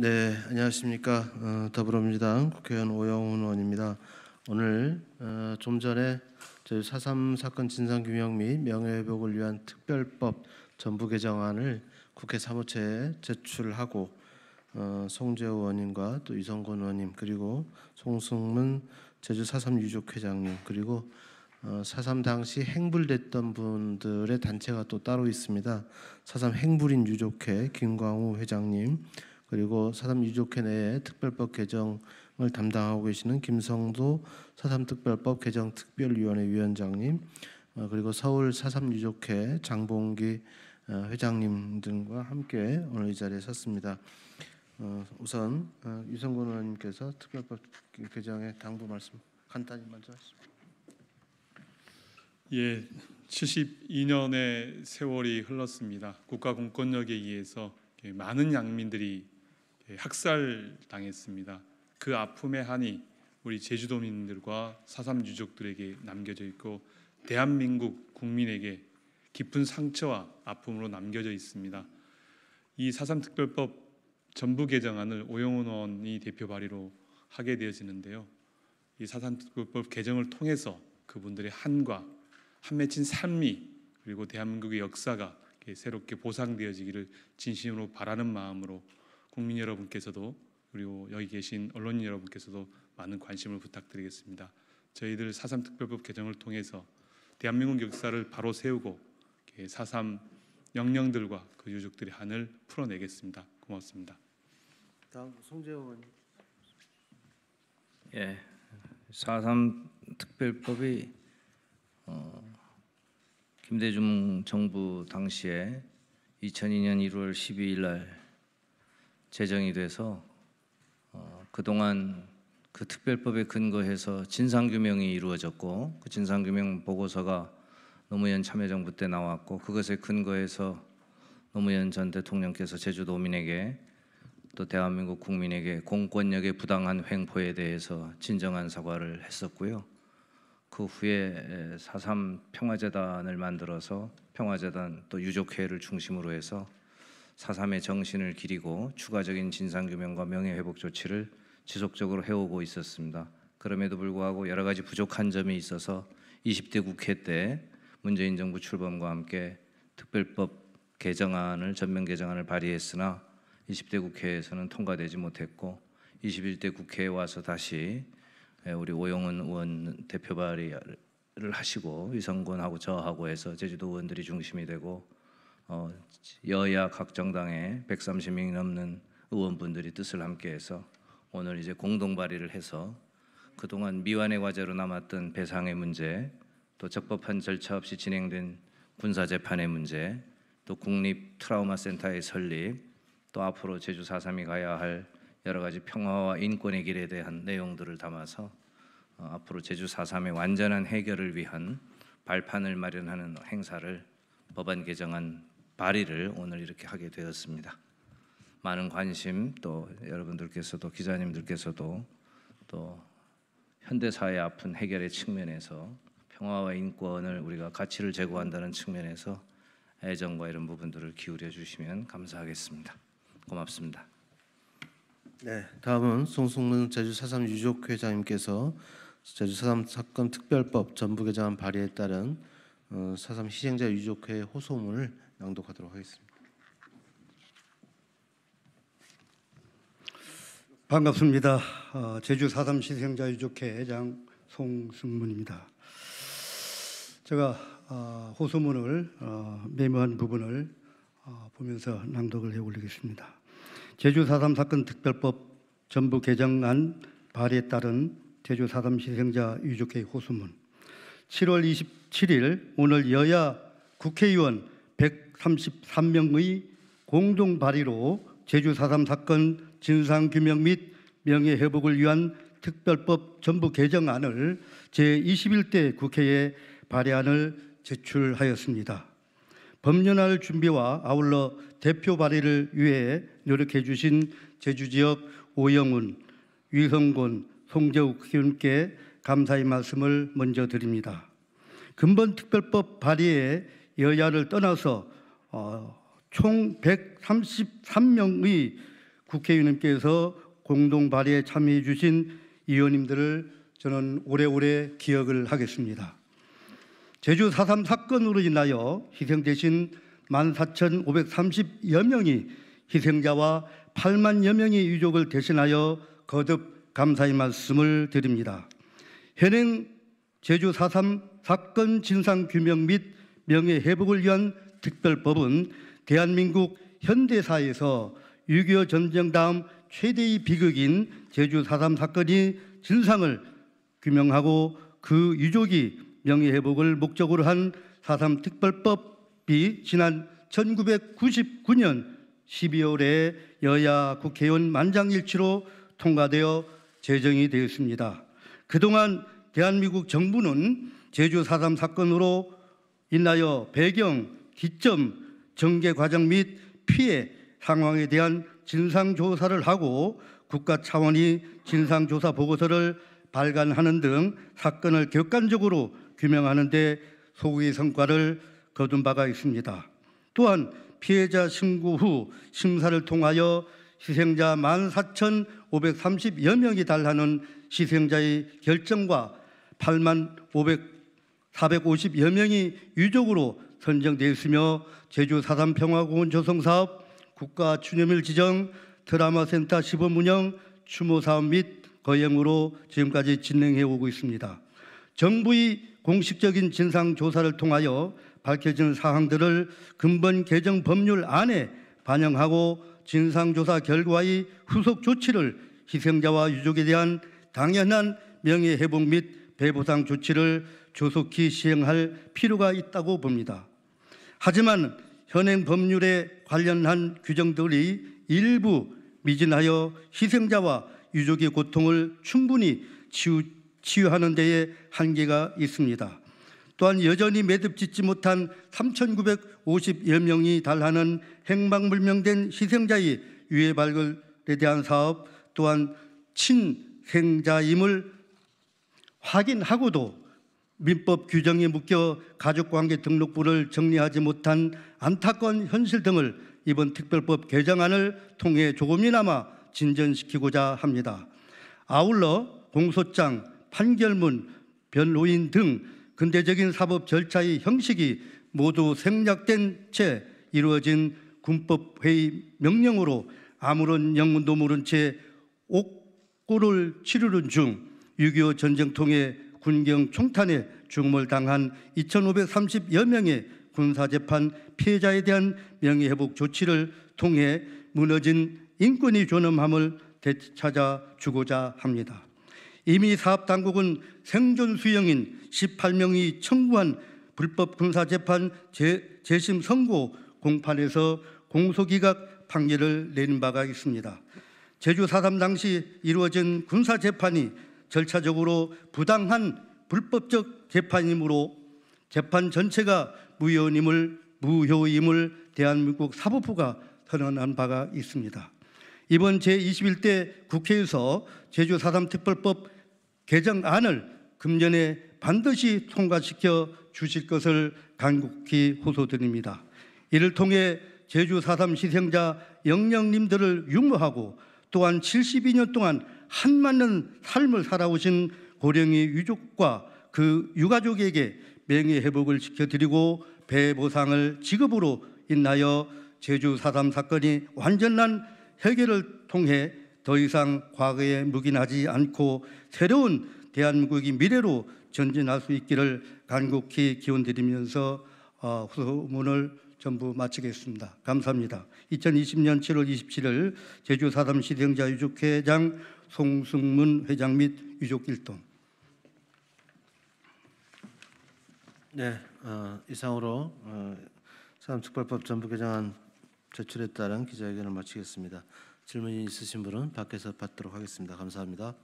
네, 안녕하십니까. 어, 더불어민주당 국회의원 오영훈 의원입니다. 오늘 어, 좀 전에 저희 4.3 사건 진상규명 및 명예회복을 위한 특별법 전부 개정안을 국회 사무처에 제출하고 어, 송재호 의원님과 또 이성곤 의원님 그리고 송승문 제주 사삼 유족회장님 그리고 어, 4.3 당시 행불됐던 분들의 단체가 또 따로 있습니다. 사삼 행불인 유족회 김광우 회장님 그리고 사담 유족회 내에 특별법 개정을 담당하고 계시는 김성도 사담 특별법 개정 특별위원회 위원장님 어, 그리고 서울 사삼 유족회 장봉기 어, 회장님 등과 함께 오늘 이 자리에 섰습니다. 어, 우선 유성근 의원님께서 특별법 개정의 당부 말씀 간단히 먼저 하십시오. 예, 72년의 세월이 흘렀습니다. 국가 공권력에 의해서 많은 양민들이 예, 학살 당했습니다. 그 아픔의 한이 우리 제주도민들과 사삼 유족들에게 남겨져 있고 대한민국 국민에게 깊은 상처와 아픔으로 남겨져 있습니다. 이 사삼 특별법 전부 개정안을 오영훈 의원이 대표 발의로 하게 되어지는데요. 이 사삼 특별법 개정을 통해서 그분들의 한과 한 맺힌 삶이 그리고 대한민국의 역사가 새롭게 보상되어지기를 진심으로 바라는 마음으로 국민 여러분께서도 그리고 여기 계신 언론인 여러분께서도 많은 관심을 부탁드리겠습니다. 저희들 4.3 특별법 개정을 통해서 대한민국 역사를 바로 세우고 4.3 영령들과 그 유족들의 한을 풀어내겠습니다. 고맙습니다. 다음 송재호 의원. 예, 4.3 특별법이 어, 김대중 정부 당시에 2002년 1월 12일 날 제정이 돼서 어, 그동안 그 특별법에 근거해서 진상규명이 이루어졌고 그 진상규명 보고서가 노무현 참여정부 때 나왔고 그것에 근거해서 노무현 전 대통령께서 제주도민에게 또 대한민국 국민에게 공권력의 부당한 횡포에 대해서 진정한 사과를 했었고요. 그 후에 4.3 평화재단을 만들어서 평화재단 또 유족회를 중심으로 해서 사삼의 정신을 기리고 추가적인 진상규명과 명예회복 조치를 지속적으로 해오고 있었습니다. 그럼에도 불구하고 여러 가지 부족한 점이 있어서 20대 국회 때 문재인 정부 출범과 함께 특별법 개정안을 전면 개정안을 발의했으나 20대 국회에서는 통과되지 못했고 21대 국회에 와서 다시 예, 우리 오영은 의원 대표 발의를 하시고 이성곤하고 저하고 해서 제주도 의원들이 중심이 되고 어, 여야 각 정당의 130명이 넘는 의원분들이 뜻을 함께해서 오늘 이제 공동 발의를 해서 그동안 미완의 과제로 남았던 배상의 문제, 또 적법한 절차 없이 진행된 군사 재판의 문제, 또 국립 트라우마 센터의 설립, 또 앞으로 제주 4.3이 가야 할 여러 가지 평화와 인권의 길에 대한 내용들을 담아서 어, 앞으로 제주 4.3의 완전한 해결을 위한 발판을 마련하는 행사를 법안 개정안 발의를 오늘 이렇게 하게 되었습니다. 많은 관심 또 여러분들께서도 기자님들께서도 또 현대 사회 아픈 해결의 측면에서 평화와 인권을 우리가 가치를 제고한다는 측면에서 애정과 이런 부분들을 기울여 주시면 감사하겠습니다. 고맙습니다. 네, 다음은 송승문 제주 4.3 유족회장님께서 제주 4.3 사건 특별법 전부개정안 발의에 따른 어, 사삼 희생자 유족회 호소문을 낭독하도록 하겠습니다. 반갑습니다. 어, 제주 사삼 희생자 유족회 장 송승문입니다. 제가 어, 호소문을 메모한 부분을 보면서 낭독을 해 올리겠습니다. 제주 사삼 사건 특별법 전부 개정안 발의에 따른 제주 사삼 희생자 유족회 호소문 7월 27일 오늘 여야 국회의원 133명의 공동 발의로 제주 4.3 사건 진상규명 및 명예회복을 위한 특별법 전부 개정안을 제21대 국회에 발의안을 제출하였습니다. 법률안 준비와 아울러 대표 발의를 위해 노력해 주신 제주 지역 오영훈, 위성곤, 송재욱 의원께 감사의 말씀을 먼저 드립니다. 근본특별법 발의에 여야를 떠나서 어, 총 133명의 국회의원님께서 공동 발의에 참여해 주신 의원님들을 저는 오래오래 기억을 하겠습니다. 제주 4.3 사건으로 인하여 희생되신 14,530여 명이 희생자와 8만여 명의 유족을 대신하여 거듭 감사의 말씀을 드립니다. 현행 제주 4.3 사건 진상규명 및 명예회복을 위한 특별법은 대한민국 현대사에서 6.25 전쟁 다음 최대의 비극인 제주 4.3 사건이 진상을 규명하고 그 유족이 명예회복을 목적으로 한 4.3 특별법이 지난 1999년 12월에 여야 국회의원 만장일치로 통과되어 제정이 되었습니다. 그동안 대한민국 정부는 제주 4.3 사건으로 인하여 배경, 기점, 전개 과정 및 피해 상황에 대한 진상조사를 하고 국가 차원이 진상조사 보고서를 발간하는 등 사건을 객관적으로 규명하는 데 소구의 성과를 거둔 바가 있습니다. 또한 피해자 신고 후 심사를 통하여 희생자 14,530여 명이 달하는 희생자의 결정과 8만 5 450여 명이 유족으로 선정돼 있으며 제주 사산평화공원 조성사업, 국가추념일 지정, 드라마센터 시범 운영, 추모사업 및 거행으로 지금까지 진행해 오고 있습니다. 정부의 공식적인 진상조사를 통하여 밝혀진 사항들을 근본 개정 법률 안에 반영하고 진상조사 결과의 후속 조치를 희생자와 유족에 대한 당연한 명예회복 및 배보상 조치를 조속히 시행할 필요가 있다고 봅니다. 하지만 현행 법률에 관련한 규정들이 일부 미진하여 희생자와 유족의 고통을 충분히 치유, 치유하는 데에 한계가 있습니다. 또한 여전히 매듭 짓지 못한 3 9 5 0여명이 달하는 행방불명된 희생자의 유해 발굴에 대한 사업 또한 친생자임을 확인하고도 민법 규정에 묶여 가족관계 등록부를 정리하지 못한 안타까운 현실 등을 이번 특별법 개정안을 통해 조금이나마 진전시키고자 합니다. 아울러 공소장, 판결문, 변호인 등 근대적인 사법 절차의 형식이 모두 생략된 채 이루어진 군법회의 명령으로 아무런 영문도 모른 채옥고를 치르는 중 6.25 전쟁 통해 군경 총탄에 죽음을 당한 2,530여 명의 군사재판 피해자에 대한 명예회복 조치를 통해 무너진 인권이 존엄함을 되찾아 주고자 합니다. 이미 사업 당국은 생존 수용인 18명이 청구한 불법 군사 재판 재심 선고 공판에서 공소기각 판결을 내린 바가 있습니다. 제주 4.3 당시 이루어진 군사 재판이 절차적으로 부당한 불법적 재판이므로 재판 전체가 무효임을 무효임을 대한민국 사법부가 선언한 바가 있습니다. 이번 제21대 국회에서 제주 4.3 특별법 개정안을 금년에 반드시 통과시켜 주실 것을 간곡히 호소드립니다. 이를 통해 제주 4.3 희생자 영령님들을 융모하고 또한 72년 동안 한맞는 삶을 살아오신 고령의 유족과 그 유가족에게 명예회복을 지켜드리고 배보상을 지급으로 인하여 제주 4.3 사건이 완전한 해결을 통해 더 이상 과거에 묵인하지 않고 새로운 대한민국이 미래로 전진할 수 있기를 간곡히 기원드리면서 어, 후문을 전부 마치겠습니다. 감사합니다. 2020년 7월 27일 제주 사담 시대형자 유족회장 송승문 회장 및 유족 일동. 네, 어, 이상으로 어, 사담특별법 전부 개정안 제출에 따른 기자회견을 마치겠습니다. 질문이 있으신 분은 밖에서 받도록 하겠습니다. 감사합니다.